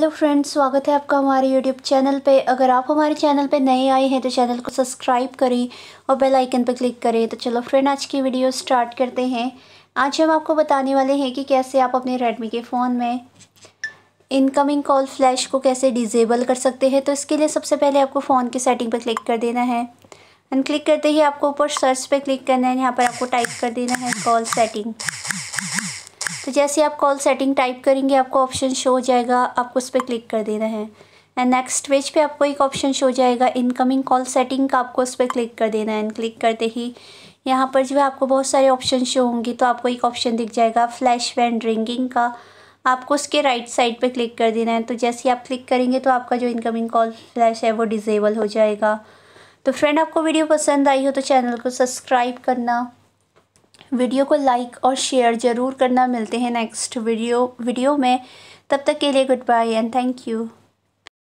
hello friends स्वागत है आपका हमारे यूट्यूब चैनल पे अगर आप हमारे चैनल पे नए आए हैं तो चैनल को सब्सक्राइब करें और बेल आइकन पर क्लिक करें तो चलो फ्रेंड आज की वीडियो स्टार्ट करते हैं आज हम आपको बताने वाले हैं कि कैसे आप अपने रेडमी के फ़ोन में इनकमिंग कॉल फ्लैश को कैसे डिजेबल कर सकते हैं तो इसके लिए सबसे पहले आपको फ़ोन की सेटिंग पर क्लिक कर देना है एंड क्लिक करते ही आपको ऊपर सर्च पर क्लिक करना है यहाँ पर आपको टाइप कर देना है कॉल सेटिंग तो जैसे आप कॉल सेटिंग टाइप करेंगे आपको ऑप्शन शो हो जाएगा आपको उस पर क्लिक कर देना है एंड नेक्स्ट पेज पे आपको एक ऑप्शन शो हो जाएगा इनकमिंग कॉल सेटिंग का आपको उस पर क्लिक कर देना है एंड क्लिक करते ही यहाँ पर जो है आपको बहुत सारे ऑप्शन शो होंगे तो आपको एक ऑप्शन दिख जाएगा फ्लैश वैंड रिंगिंग का आपको उसके राइट साइड पर क्लिक कर देना है तो जैसे आप क्लिक करेंगे तो आपका जो इनकमिंग कॉल फ्लैश है वो डिजेबल हो जाएगा तो फ्रेंड आपको वीडियो पसंद आई हो तो चैनल को सब्सक्राइब करना वीडियो को लाइक और शेयर ज़रूर करना मिलते हैं नेक्स्ट वीडियो वीडियो में तब तक के लिए good bye and thank you